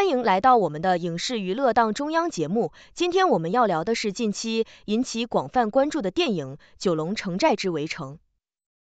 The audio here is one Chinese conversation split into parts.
欢迎来到我们的影视娱乐档中央节目。今天我们要聊的是近期引起广泛关注的电影《九龙城寨之围城》。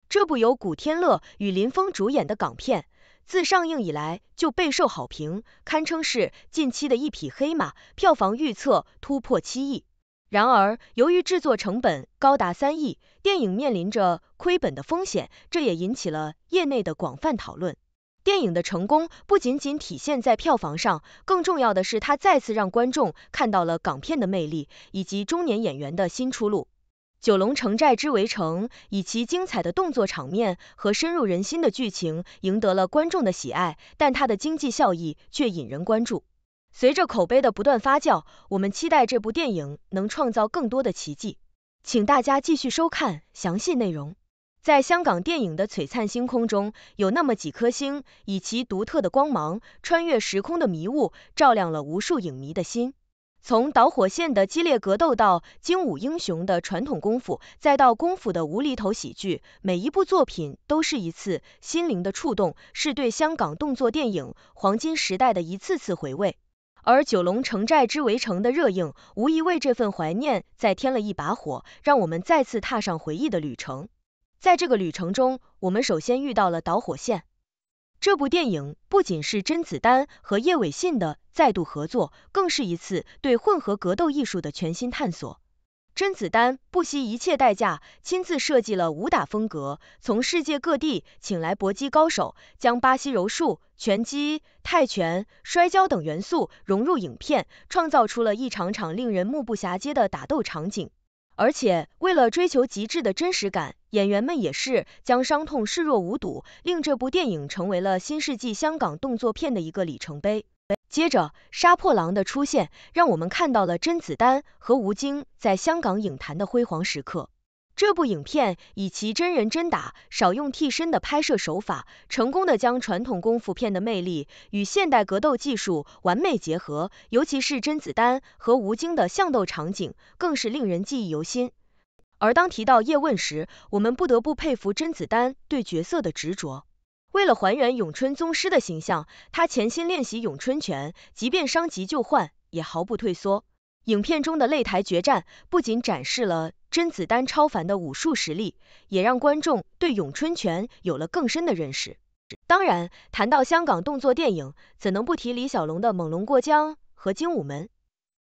这部由古天乐与林峰主演的港片，自上映以来就备受好评，堪称是近期的一匹黑马，票房预测突破七亿。然而，由于制作成本高达三亿，电影面临着亏本的风险，这也引起了业内的广泛讨论。电影的成功不仅仅体现在票房上，更重要的是它再次让观众看到了港片的魅力以及中年演员的新出路。《九龙城寨之围城》以其精彩的动作场面和深入人心的剧情赢得了观众的喜爱，但它的经济效益却引人关注。随着口碑的不断发酵，我们期待这部电影能创造更多的奇迹。请大家继续收看详细内容。在香港电影的璀璨星空中，有那么几颗星，以其独特的光芒，穿越时空的迷雾，照亮了无数影迷的心。从《导火线》的激烈格斗到《精武英雄》的传统功夫，再到《功夫》的无厘头喜剧，每一部作品都是一次心灵的触动，是对香港动作电影黄金时代的一次次回味。而《九龙城寨之围城》的热映，无疑为这份怀念再添了一把火，让我们再次踏上回忆的旅程。在这个旅程中，我们首先遇到了导火线。这部电影不仅是甄子丹和叶伟信的再度合作，更是一次对混合格斗艺术的全新探索。甄子丹不惜一切代价亲自设计了武打风格，从世界各地请来搏击高手，将巴西柔术、拳击、泰拳、摔跤等元素融入影片，创造出了一场场令人目不暇接的打斗场景。而且，为了追求极致的真实感。演员们也是将伤痛视若无睹，令这部电影成为了新世纪香港动作片的一个里程碑。接着，杀破狼的出现，让我们看到了甄子丹和吴京在香港影坛的辉煌时刻。这部影片以其真人真打、少用替身的拍摄手法，成功的将传统功夫片的魅力与现代格斗技术完美结合，尤其是甄子丹和吴京的巷斗场景，更是令人记忆犹新。而当提到叶问时，我们不得不佩服甄子丹对角色的执着。为了还原咏春宗师的形象，他潜心练习咏春拳，即便伤及旧患，也毫不退缩。影片中的擂台决战，不仅展示了甄子丹超凡的武术实力，也让观众对咏春拳有了更深的认识。当然，谈到香港动作电影，怎能不提李小龙的《猛龙过江》和《精武门》？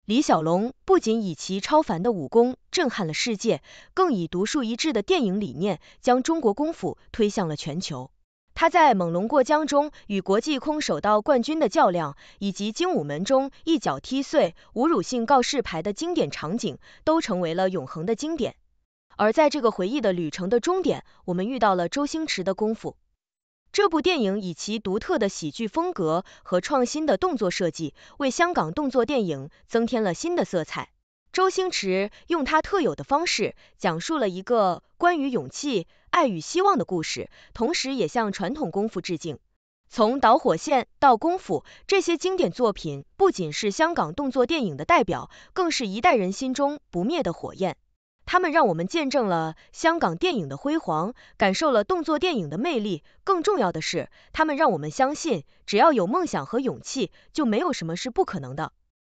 李小龙不仅以其超凡的武功震撼了世界，更以独树一帜的电影理念将中国功夫推向了全球。他在《猛龙过江》中与国际空手道冠军的较量，以及《精武门》中一脚踢碎侮辱性告示牌的经典场景，都成为了永恒的经典。而在这个回忆的旅程的终点，我们遇到了周星驰的功夫。这部电影以其独特的喜剧风格和创新的动作设计，为香港动作电影增添了新的色彩。周星驰用他特有的方式，讲述了一个关于勇气、爱与希望的故事，同时也向传统功夫致敬。从《导火线》到《功夫》，这些经典作品不仅是香港动作电影的代表，更是一代人心中不灭的火焰。他们让我们见证了香港电影的辉煌，感受了动作电影的魅力。更重要的是，他们让我们相信，只要有梦想和勇气，就没有什么是不可能的。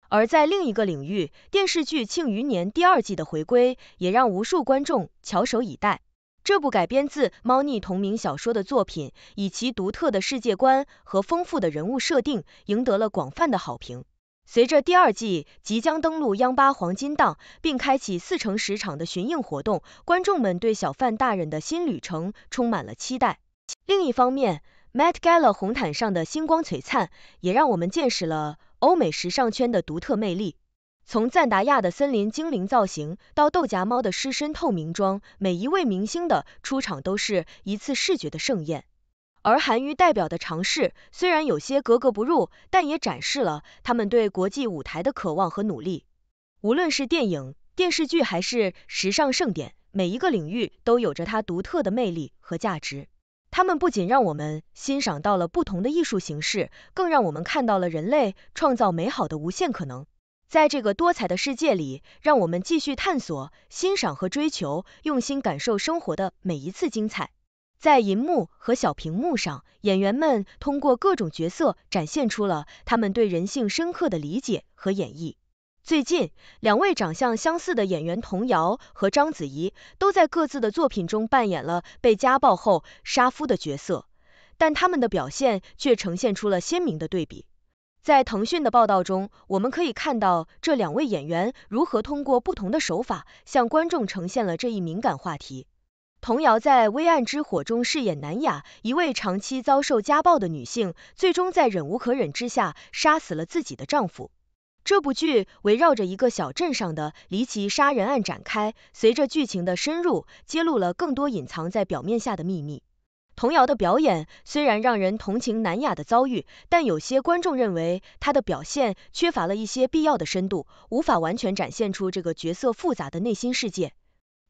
而在另一个领域，电视剧《庆余年》第二季的回归也让无数观众翘首以待。这部改编自猫腻同名小说的作品，以其独特的世界观和丰富的人物设定，赢得了广泛的好评。随着第二季即将登陆央八黄金档，并开启四乘十场的巡映活动，观众们对小范大人的新旅程充满了期待。另一方面，Met Gala 红毯上的星光璀璨，也让我们见识了欧美时尚圈的独特魅力。从赞达亚的森林精灵造型，到豆荚猫的湿身透明装，每一位明星的出场都是一次视觉的盛宴。而韩娱代表的尝试虽然有些格格不入，但也展示了他们对国际舞台的渴望和努力。无论是电影、电视剧还是时尚盛典，每一个领域都有着它独特的魅力和价值。他们不仅让我们欣赏到了不同的艺术形式，更让我们看到了人类创造美好的无限可能。在这个多彩的世界里，让我们继续探索、欣赏和追求，用心感受生活的每一次精彩。在银幕和小屏幕上，演员们通过各种角色展现出了他们对人性深刻的理解和演绎。最近，两位长相相似的演员童瑶和章子怡都在各自的作品中扮演了被家暴后杀夫的角色，但他们的表现却呈现出了鲜明的对比。在腾讯的报道中，我们可以看到这两位演员如何通过不同的手法向观众呈现了这一敏感话题。童瑶在《微暗之火》中饰演南雅，一位长期遭受家暴的女性，最终在忍无可忍之下杀死了自己的丈夫。这部剧围绕着一个小镇上的离奇杀人案展开，随着剧情的深入，揭露了更多隐藏在表面下的秘密。童瑶的表演虽然让人同情南雅的遭遇，但有些观众认为她的表现缺乏了一些必要的深度，无法完全展现出这个角色复杂的内心世界。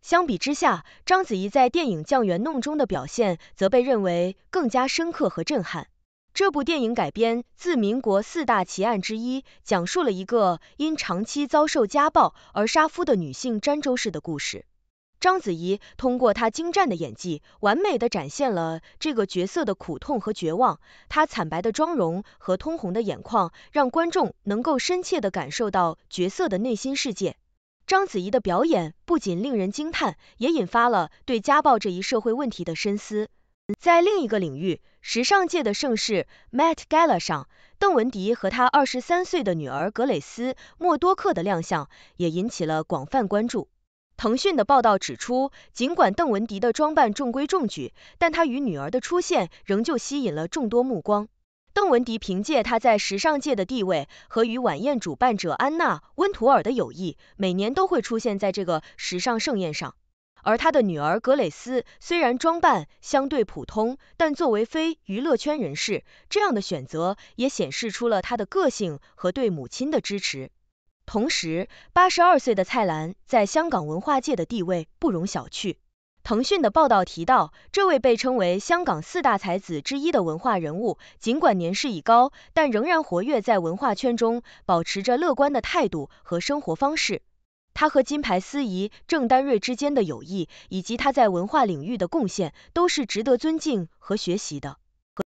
相比之下，章子怡在电影《降园弄》中的表现则被认为更加深刻和震撼。这部电影改编自民国四大奇案之一，讲述了一个因长期遭受家暴而杀夫的女性詹州市的故事。章子怡通过她精湛的演技，完美的展现了这个角色的苦痛和绝望。她惨白的妆容和通红的眼眶，让观众能够深切的感受到角色的内心世界。章子怡的表演不仅令人惊叹，也引发了对家暴这一社会问题的深思。在另一个领域，时尚界的盛事 Met Gala 上，邓文迪和她23岁的女儿格蕾丝·默多克的亮相也引起了广泛关注。腾讯的报道指出，尽管邓文迪的装扮中规中矩，但她与女儿的出现仍旧吸引了众多目光。邓文迪凭借他在时尚界的地位和与晚宴主办者安娜·温图尔的友谊，每年都会出现在这个时尚盛宴上。而他的女儿格蕾丝虽然装扮相对普通，但作为非娱乐圈人士，这样的选择也显示出了她的个性和对母亲的支持。同时，八十二岁的蔡澜在香港文化界的地位不容小觑。腾讯的报道提到，这位被称为“香港四大才子”之一的文化人物，尽管年事已高，但仍然活跃在文化圈中，保持着乐观的态度和生活方式。他和金牌司仪郑丹瑞之间的友谊，以及他在文化领域的贡献，都是值得尊敬和学习的。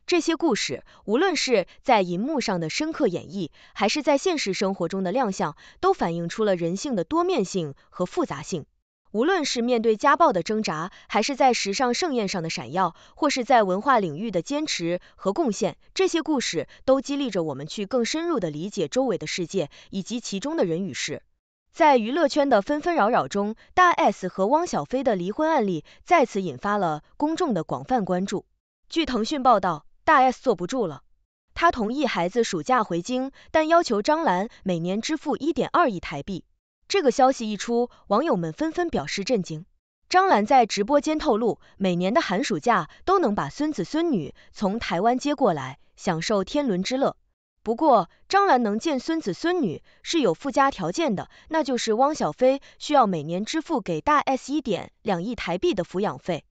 这些故事，无论是在银幕上的深刻演绎，还是在现实生活中的亮相，都反映出了人性的多面性和复杂性。无论是面对家暴的挣扎，还是在时尚盛宴上的闪耀，或是在文化领域的坚持和贡献，这些故事都激励着我们去更深入的理解周围的世界以及其中的人与事。在娱乐圈的纷纷扰扰中，大 S 和汪小菲的离婚案例再次引发了公众的广泛关注。据腾讯报道，大 S 坐不住了，她同意孩子暑假回京，但要求张兰每年支付一点二亿台币。这个消息一出，网友们纷纷表示震惊。张兰在直播间透露，每年的寒暑假都能把孙子孙女从台湾接过来，享受天伦之乐。不过，张兰能见孙子孙女是有附加条件的，那就是汪小菲需要每年支付给大 S 一点两亿台币的抚养费。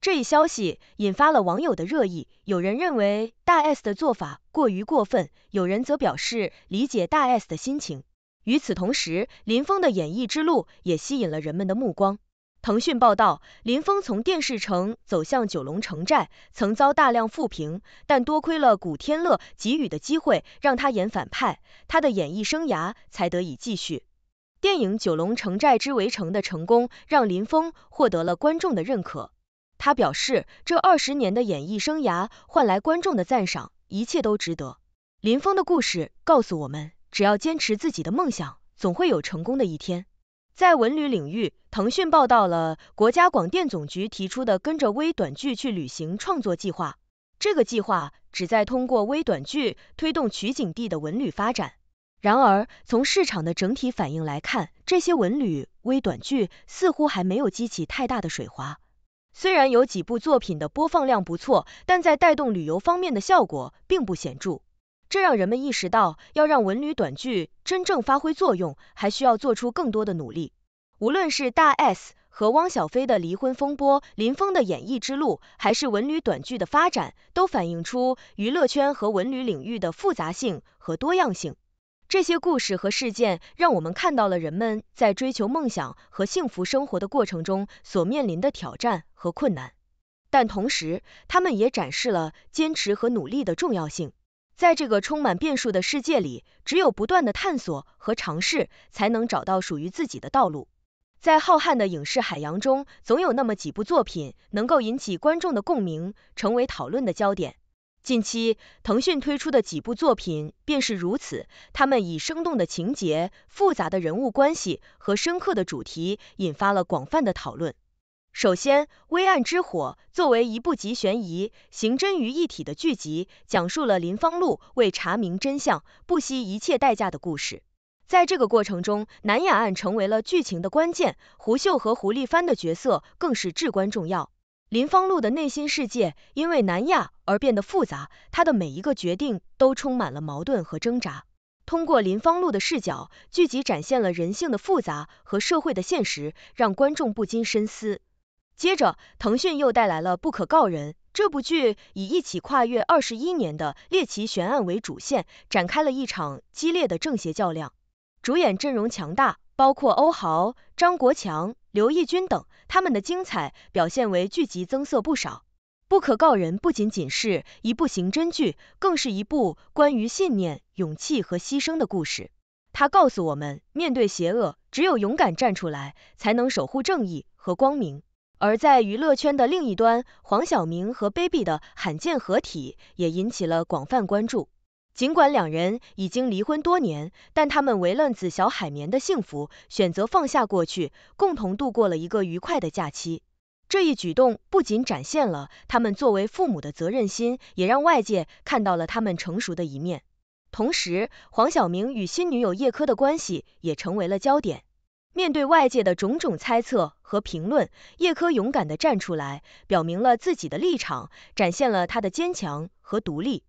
这一消息引发了网友的热议，有人认为大 S 的做法过于过分，有人则表示理解大 S 的心情。与此同时，林峰的演艺之路也吸引了人们的目光。腾讯报道，林峰从电视城走向九龙城寨，曾遭大量负评，但多亏了古天乐给予的机会，让他演反派，他的演艺生涯才得以继续。电影《九龙城寨之围城》的成功，让林峰获得了观众的认可。他表示，这二十年的演艺生涯换来观众的赞赏，一切都值得。林峰的故事告诉我们。只要坚持自己的梦想，总会有成功的一天。在文旅领域，腾讯报道了国家广电总局提出的“跟着微短剧去旅行”创作计划。这个计划旨在通过微短剧推动取景地的文旅发展。然而，从市场的整体反应来看，这些文旅微短剧似乎还没有激起太大的水花。虽然有几部作品的播放量不错，但在带动旅游方面的效果并不显著。这让人们意识到，要让文旅短剧真正发挥作用，还需要做出更多的努力。无论是大 S 和汪小菲的离婚风波、林峰的演艺之路，还是文旅短剧的发展，都反映出娱乐圈和文旅领域的复杂性和多样性。这些故事和事件让我们看到了人们在追求梦想和幸福生活的过程中所面临的挑战和困难，但同时，他们也展示了坚持和努力的重要性。在这个充满变数的世界里，只有不断的探索和尝试，才能找到属于自己的道路。在浩瀚的影视海洋中，总有那么几部作品能够引起观众的共鸣，成为讨论的焦点。近期，腾讯推出的几部作品便是如此，他们以生动的情节、复杂的人物关系和深刻的主题，引发了广泛的讨论。首先，《微暗之火》作为一部集悬疑、刑侦于一体的剧集，讲述了林芳露为查明真相不惜一切代价的故事。在这个过程中，南亚案成为了剧情的关键，胡秀和胡立帆的角色更是至关重要。林芳露的内心世界因为南亚而变得复杂，他的每一个决定都充满了矛盾和挣扎。通过林芳露的视角，剧集展现了人性的复杂和社会的现实，让观众不禁深思。接着，腾讯又带来了《不可告人》这部剧，以一起跨越二十一年的猎奇悬案为主线，展开了一场激烈的正邪较量。主演阵容强大，包括欧豪、张国强、刘奕君等，他们的精彩表现为剧集增色不少。《不可告人》不仅仅是一部刑侦剧，更是一部关于信念、勇气和牺牲的故事。它告诉我们，面对邪恶，只有勇敢站出来，才能守护正义和光明。而在娱乐圈的另一端，黄晓明和 Baby 的罕见合体也引起了广泛关注。尽管两人已经离婚多年，但他们为了子小海绵的幸福选择放下过去，共同度过了一个愉快的假期。这一举动不仅展现了他们作为父母的责任心，也让外界看到了他们成熟的一面。同时，黄晓明与新女友叶珂的关系也成为了焦点。面对外界的种种猜测和评论，叶柯勇敢地站出来，表明了自己的立场，展现了她的坚强和独立。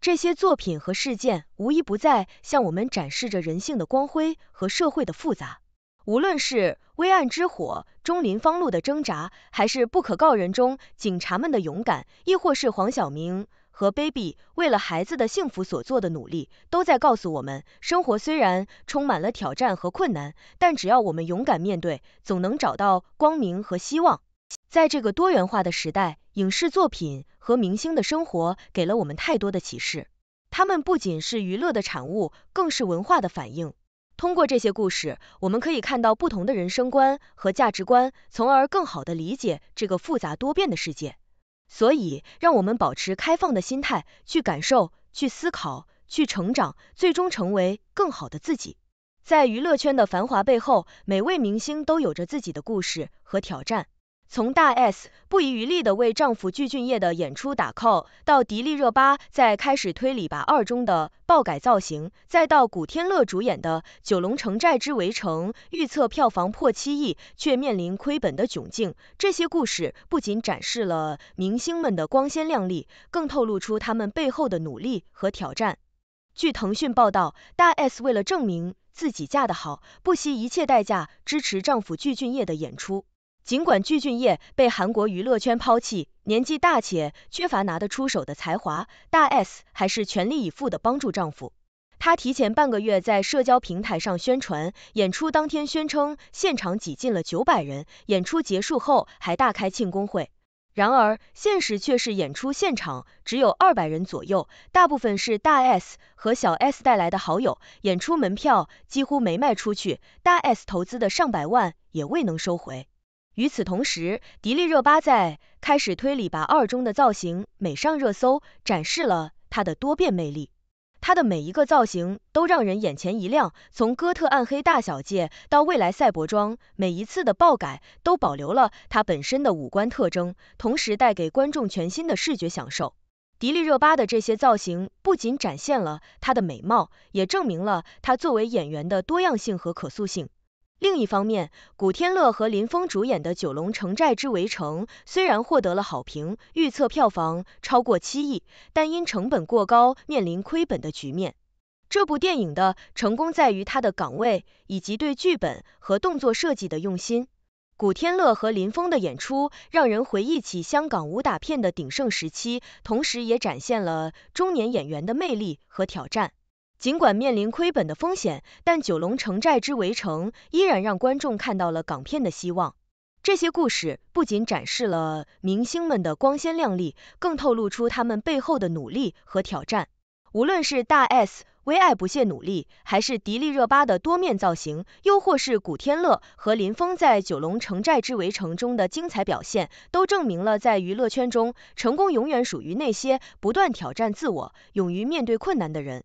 这些作品和事件无一不在向我们展示着人性的光辉和社会的复杂。无论是《微暗之火》中林方露的挣扎，还是《不可告人》中警察们的勇敢，亦或是黄晓明。和 baby 为了孩子的幸福所做的努力，都在告诉我们，生活虽然充满了挑战和困难，但只要我们勇敢面对，总能找到光明和希望。在这个多元化的时代，影视作品和明星的生活给了我们太多的启示。他们不仅是娱乐的产物，更是文化的反应。通过这些故事，我们可以看到不同的人生观和价值观，从而更好地理解这个复杂多变的世界。所以，让我们保持开放的心态，去感受、去思考、去成长，最终成为更好的自己。在娱乐圈的繁华背后，每位明星都有着自己的故事和挑战。从大 S 不遗余力的为丈夫具俊晔的演出打 call，到迪丽热巴在开始推理吧二中的爆改造型，再到古天乐主演的《九龙城寨之围城》，预测票房破七亿却面临亏本的窘境，这些故事不仅展示了明星们的光鲜亮丽，更透露出他们背后的努力和挑战。据腾讯报道，大 S 为了证明自己嫁得好，不惜一切代价支持丈夫具俊晔的演出。尽管具俊晔被韩国娱乐圈抛弃，年纪大且缺乏拿得出手的才华，大 S 还是全力以赴地帮助丈夫。她提前半个月在社交平台上宣传，演出当天宣称现场挤进了九百人，演出结束后还大开庆功会。然而，现实却是演出现场只有二百人左右，大部分是大 S 和小 S 带来的好友。演出门票几乎没卖出去，大 S 投资的上百万也未能收回。与此同时，迪丽热巴在《开始推理吧二》中的造型美上热搜，展示了她的多变魅力。她的每一个造型都让人眼前一亮，从哥特暗黑大小姐到未来赛博装，每一次的爆改都保留了她本身的五官特征，同时带给观众全新的视觉享受。迪丽热巴的这些造型不仅展现了她的美貌，也证明了她作为演员的多样性和可塑性。另一方面，古天乐和林峰主演的《九龙城寨之围城》虽然获得了好评，预测票房超过七亿，但因成本过高，面临亏本的局面。这部电影的成功在于他的岗位以及对剧本和动作设计的用心。古天乐和林峰的演出让人回忆起香港武打片的鼎盛时期，同时也展现了中年演员的魅力和挑战。尽管面临亏本的风险，但《九龙城寨之围城》依然让观众看到了港片的希望。这些故事不仅展示了明星们的光鲜亮丽，更透露出他们背后的努力和挑战。无论是大 S、为爱不懈努力，还是迪丽热巴的多面造型，又或是古天乐和林峰在《九龙城寨之围城》中的精彩表现，都证明了在娱乐圈中，成功永远属于那些不断挑战自我、勇于面对困难的人。